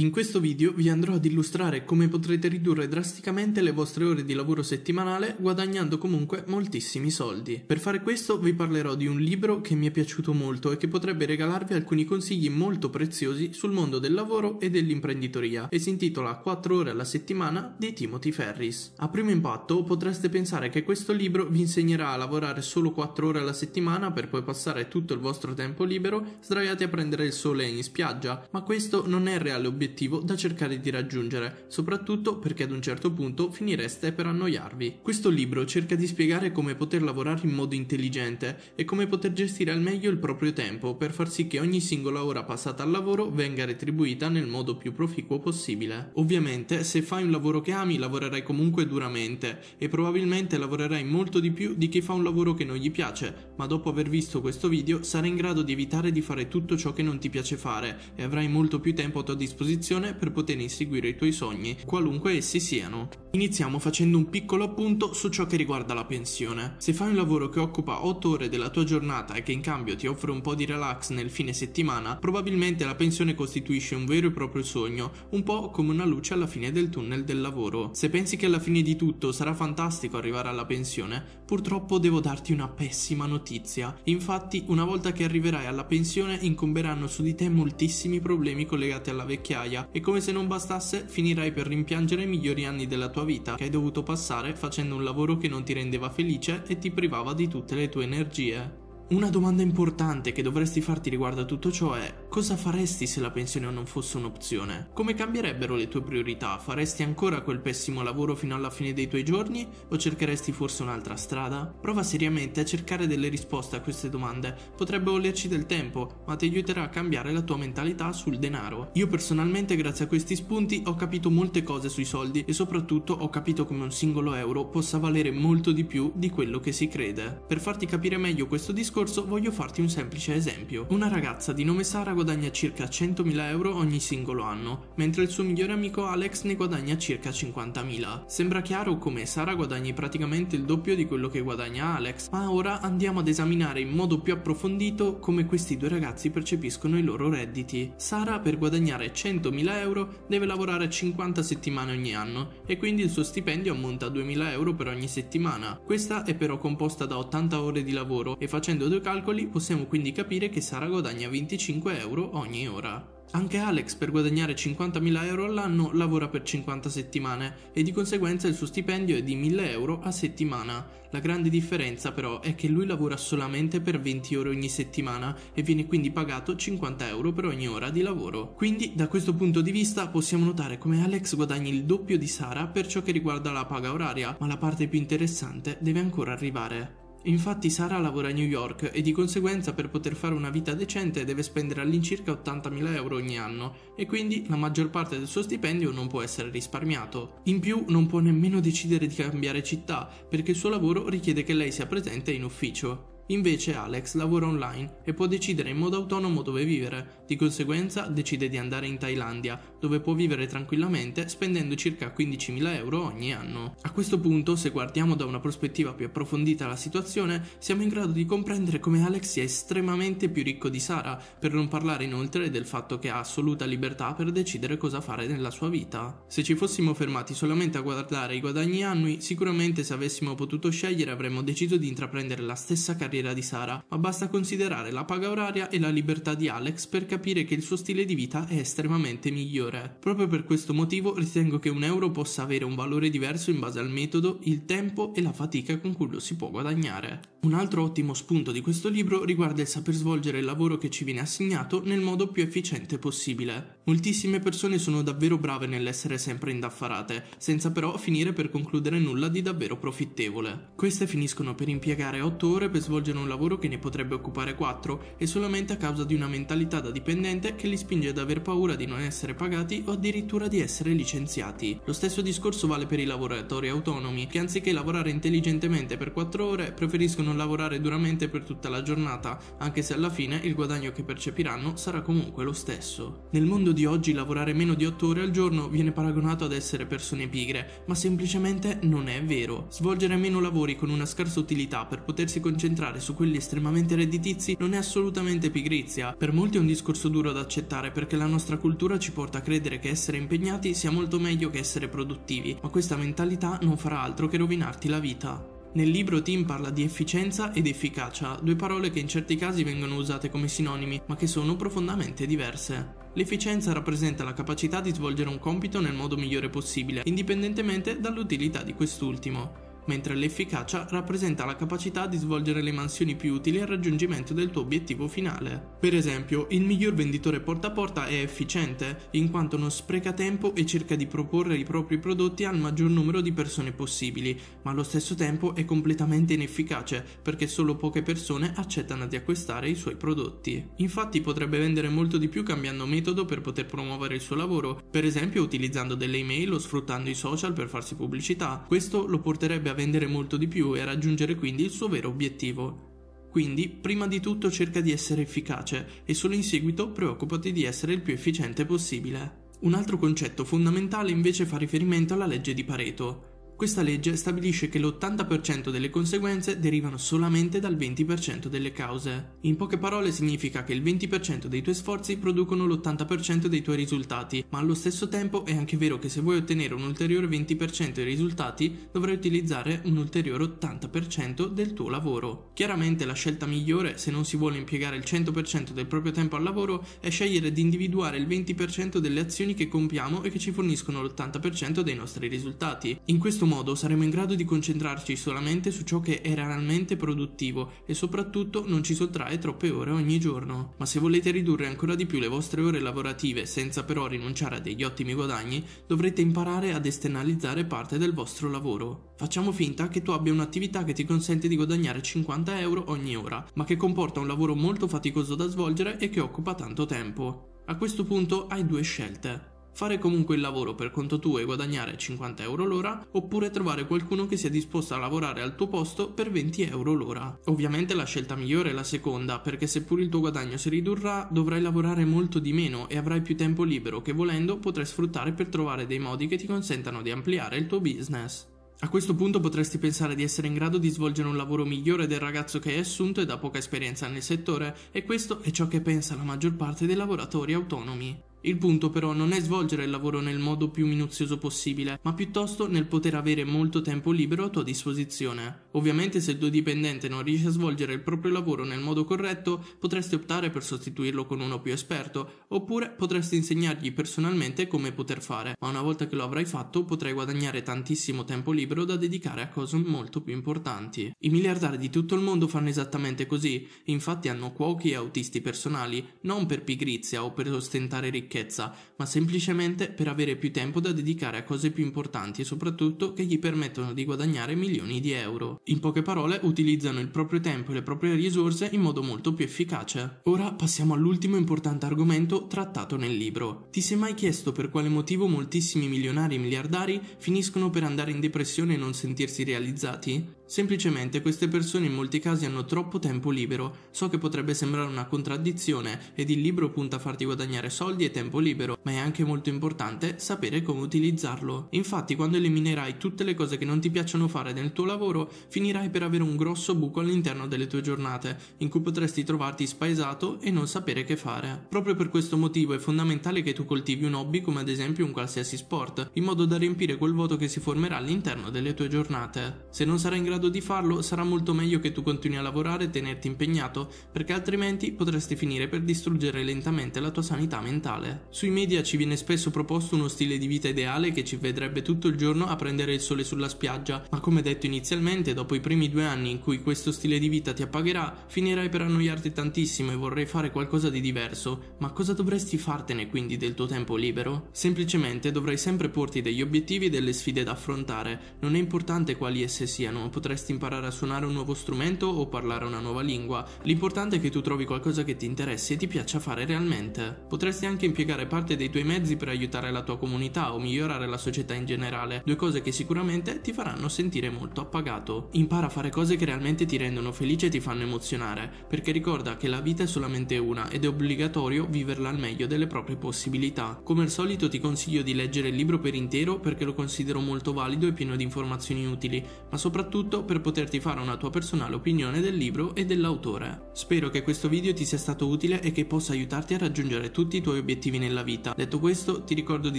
In questo video vi andrò ad illustrare come potrete ridurre drasticamente le vostre ore di lavoro settimanale guadagnando comunque moltissimi soldi. Per fare questo vi parlerò di un libro che mi è piaciuto molto e che potrebbe regalarvi alcuni consigli molto preziosi sul mondo del lavoro e dell'imprenditoria e si intitola 4 ore alla settimana di Timothy Ferris. A primo impatto potreste pensare che questo libro vi insegnerà a lavorare solo 4 ore alla settimana per poi passare tutto il vostro tempo libero sdraiati a prendere il sole in spiaggia, ma questo non è il reale obiettivo obiettivo da cercare di raggiungere, soprattutto perché ad un certo punto finireste per annoiarvi. Questo libro cerca di spiegare come poter lavorare in modo intelligente e come poter gestire al meglio il proprio tempo per far sì che ogni singola ora passata al lavoro venga retribuita nel modo più proficuo possibile. Ovviamente, se fai un lavoro che ami, lavorerai comunque duramente e probabilmente lavorerai molto di più di chi fa un lavoro che non gli piace, ma dopo aver visto questo video sarai in grado di evitare di fare tutto ciò che non ti piace fare e avrai molto più tempo a tua disposizione disposizione per poter inseguire i tuoi sogni, qualunque essi siano. Iniziamo facendo un piccolo appunto su ciò che riguarda la pensione. Se fai un lavoro che occupa 8 ore della tua giornata e che in cambio ti offre un po' di relax nel fine settimana, probabilmente la pensione costituisce un vero e proprio sogno, un po' come una luce alla fine del tunnel del lavoro. Se pensi che alla fine di tutto sarà fantastico arrivare alla pensione, purtroppo devo darti una pessima notizia. Infatti, una volta che arriverai alla pensione incomberanno su di te moltissimi problemi collegati alla vecchiaia migliaia e come se non bastasse finirai per rimpiangere i migliori anni della tua vita che hai dovuto passare facendo un lavoro che non ti rendeva felice e ti privava di tutte le tue energie. Una domanda importante che dovresti farti riguardo a tutto ciò è cosa faresti se la pensione non fosse un'opzione? Come cambierebbero le tue priorità? Faresti ancora quel pessimo lavoro fino alla fine dei tuoi giorni o cercheresti forse un'altra strada? Prova seriamente a cercare delle risposte a queste domande, potrebbe volerci del tempo, ma ti aiuterà a cambiare la tua mentalità sul denaro. Io personalmente grazie a questi spunti ho capito molte cose sui soldi e soprattutto ho capito come un singolo euro possa valere molto di più di quello che si crede. Per farti capire meglio questo discorso discorso voglio farti un semplice esempio. Una ragazza di nome Sara guadagna circa 100.000 euro ogni singolo anno, mentre il suo migliore amico Alex ne guadagna circa 50.000. Sembra chiaro come Sara guadagni praticamente il doppio di quello che guadagna Alex, ma ora andiamo ad esaminare in modo più approfondito come questi due ragazzi percepiscono i loro redditi. Sara per guadagnare 100.000 euro deve lavorare 50 settimane ogni anno e quindi il suo stipendio ammonta a 2.000 euro per ogni settimana. Questa è però composta da 80 ore di lavoro e facendo due calcoli possiamo quindi capire che Sara guadagna 25 euro ogni ora. Anche Alex per guadagnare 50.000 euro all'anno lavora per 50 settimane e di conseguenza il suo stipendio è di 1.000 euro a settimana. La grande differenza però è che lui lavora solamente per 20 ore ogni settimana e viene quindi pagato 50 euro per ogni ora di lavoro. Quindi da questo punto di vista possiamo notare come Alex guadagni il doppio di Sara per ciò che riguarda la paga oraria, ma la parte più interessante deve ancora arrivare. Infatti Sara lavora a New York e di conseguenza per poter fare una vita decente deve spendere all'incirca 80.000 euro ogni anno e quindi la maggior parte del suo stipendio non può essere risparmiato. In più non può nemmeno decidere di cambiare città perché il suo lavoro richiede che lei sia presente in ufficio. Invece Alex lavora online e può decidere in modo autonomo dove vivere, di conseguenza decide di andare in Thailandia, dove può vivere tranquillamente spendendo circa 15.000 euro ogni anno. A questo punto, se guardiamo da una prospettiva più approfondita la situazione, siamo in grado di comprendere come Alex sia estremamente più ricco di Sara, per non parlare inoltre del fatto che ha assoluta libertà per decidere cosa fare nella sua vita. Se ci fossimo fermati solamente a guardare i guadagni annui, sicuramente se avessimo potuto scegliere avremmo deciso di intraprendere la stessa carriera carriera di Sara, ma basta considerare la paga oraria e la libertà di Alex per capire che il suo stile di vita è estremamente migliore. Proprio per questo motivo ritengo che un euro possa avere un valore diverso in base al metodo, il tempo e la fatica con cui lo si può guadagnare. Un altro ottimo spunto di questo libro riguarda il saper svolgere il lavoro che ci viene assegnato nel modo più efficiente possibile. Moltissime persone sono davvero brave nell'essere sempre indaffarate, senza però finire per concludere nulla di davvero profittevole. Queste finiscono per impiegare 8 ore per svolgere un lavoro che ne potrebbe occupare 4 e solamente a causa di una mentalità da dipendente che li spinge ad aver paura di non essere pagati o addirittura di essere licenziati. Lo stesso discorso vale per i lavoratori autonomi, che anziché lavorare intelligentemente per 4 ore preferiscono non lavorare duramente per tutta la giornata, anche se alla fine il guadagno che percepiranno sarà comunque lo stesso. Nel mondo di oggi lavorare meno di 8 ore al giorno viene paragonato ad essere persone pigre, ma semplicemente non è vero. Svolgere meno lavori con una scarsa utilità per potersi concentrare su quelli estremamente redditizi non è assolutamente pigrizia. Per molti è un discorso duro da accettare perché la nostra cultura ci porta a credere che essere impegnati sia molto meglio che essere produttivi, ma questa mentalità non farà altro che rovinarti la vita. Nel libro Tim parla di efficienza ed efficacia, due parole che in certi casi vengono usate come sinonimi, ma che sono profondamente diverse. L'efficienza rappresenta la capacità di svolgere un compito nel modo migliore possibile, indipendentemente dall'utilità di quest'ultimo mentre l'efficacia rappresenta la capacità di svolgere le mansioni più utili al raggiungimento del tuo obiettivo finale. Per esempio, il miglior venditore porta a porta è efficiente, in quanto non spreca tempo e cerca di proporre i propri prodotti al maggior numero di persone possibili, ma allo stesso tempo è completamente inefficace, perché solo poche persone accettano di acquistare i suoi prodotti. Infatti potrebbe vendere molto di più cambiando metodo per poter promuovere il suo lavoro, per esempio utilizzando delle email o sfruttando i social per farsi pubblicità. Questo lo porterebbe a vendere molto di più e raggiungere quindi il suo vero obiettivo. Quindi, prima di tutto cerca di essere efficace e solo in seguito preoccupati di essere il più efficiente possibile. Un altro concetto fondamentale invece fa riferimento alla legge di Pareto. Questa legge stabilisce che l'80% delle conseguenze derivano solamente dal 20% delle cause. In poche parole significa che il 20% dei tuoi sforzi producono l'80% dei tuoi risultati, ma allo stesso tempo è anche vero che se vuoi ottenere un ulteriore 20% dei risultati dovrai utilizzare un ulteriore 80% del tuo lavoro. Chiaramente la scelta migliore, se non si vuole impiegare il 100% del proprio tempo al lavoro, è scegliere di individuare il 20% delle azioni che compiamo e che ci forniscono l'80% dei nostri risultati. In questo modo saremo in grado di concentrarci solamente su ciò che è realmente produttivo e soprattutto non ci sottrae troppe ore ogni giorno. Ma se volete ridurre ancora di più le vostre ore lavorative senza però rinunciare a degli ottimi guadagni, dovrete imparare ad esternalizzare parte del vostro lavoro. Facciamo finta che tu abbia un'attività che ti consente di guadagnare 50 euro ogni ora, ma che comporta un lavoro molto faticoso da svolgere e che occupa tanto tempo. A questo punto hai due scelte Fare comunque il lavoro per conto tuo e guadagnare 50 euro l'ora, oppure trovare qualcuno che sia disposto a lavorare al tuo posto per 20 euro l'ora. Ovviamente la scelta migliore è la seconda, perché seppur il tuo guadagno si ridurrà, dovrai lavorare molto di meno e avrai più tempo libero che volendo potrai sfruttare per trovare dei modi che ti consentano di ampliare il tuo business. A questo punto potresti pensare di essere in grado di svolgere un lavoro migliore del ragazzo che hai assunto e da poca esperienza nel settore, e questo è ciò che pensa la maggior parte dei lavoratori autonomi. Il punto però non è svolgere il lavoro nel modo più minuzioso possibile, ma piuttosto nel poter avere molto tempo libero a tua disposizione. Ovviamente se il tuo dipendente non riesce a svolgere il proprio lavoro nel modo corretto, potresti optare per sostituirlo con uno più esperto, oppure potresti insegnargli personalmente come poter fare, ma una volta che lo avrai fatto potrai guadagnare tantissimo tempo libero da dedicare a cose molto più importanti. I miliardari di tutto il mondo fanno esattamente così, infatti hanno cuochi e autisti personali, non per pigrizia o per ostentare ricchezza, ricchezza, ma semplicemente per avere più tempo da dedicare a cose più importanti e soprattutto che gli permettono di guadagnare milioni di euro. In poche parole, utilizzano il proprio tempo e le proprie risorse in modo molto più efficace. Ora passiamo all'ultimo importante argomento trattato nel libro. Ti sei mai chiesto per quale motivo moltissimi milionari e miliardari finiscono per andare in depressione e non sentirsi realizzati? Semplicemente queste persone in molti casi hanno troppo tempo libero. So che potrebbe sembrare una contraddizione ed il libro punta a farti guadagnare soldi e tempo libero, ma è anche molto importante sapere come utilizzarlo. Infatti, quando eliminerai tutte le cose che non ti piacciono fare nel tuo lavoro, finirai per avere un grosso buco all'interno delle tue giornate, in cui potresti trovarti spaesato e non sapere che fare. Proprio per questo motivo è fondamentale che tu coltivi un hobby come ad esempio un qualsiasi sport, in modo da riempire quel vuoto che si formerà all'interno delle tue giornate. Se non sarai in grado grado di farlo, sarà molto meglio che tu continui a lavorare e tenerti impegnato, perché altrimenti potresti finire per distruggere lentamente la tua sanità mentale. Sui media ci viene spesso proposto uno stile di vita ideale che ci vedrebbe tutto il giorno a prendere il sole sulla spiaggia, ma come detto inizialmente, dopo i primi due anni in cui questo stile di vita ti appagherà, finirai per annoiarti tantissimo e vorrei fare qualcosa di diverso, ma cosa dovresti fartene quindi del tuo tempo libero? Semplicemente dovrai sempre porti degli obiettivi e delle sfide da affrontare, non è importante quali esse siano, potrai potresti imparare a suonare un nuovo strumento o parlare una nuova lingua, l'importante è che tu trovi qualcosa che ti interessi e ti piaccia fare realmente. Potresti anche impiegare parte dei tuoi mezzi per aiutare la tua comunità o migliorare la società in generale, due cose che sicuramente ti faranno sentire molto appagato. Impara a fare cose che realmente ti rendono felice e ti fanno emozionare, perché ricorda che la vita è solamente una ed è obbligatorio viverla al meglio delle proprie possibilità. Come al solito ti consiglio di leggere il libro per intero perché lo considero molto valido e pieno di informazioni utili, ma soprattutto per poterti fare una tua personale opinione del libro e dell'autore. Spero che questo video ti sia stato utile e che possa aiutarti a raggiungere tutti i tuoi obiettivi nella vita. Detto questo, ti ricordo di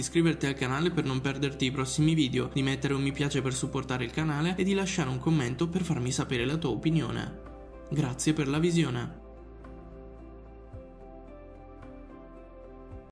iscriverti al canale per non perderti i prossimi video, di mettere un mi piace per supportare il canale e di lasciare un commento per farmi sapere la tua opinione. Grazie per la visione.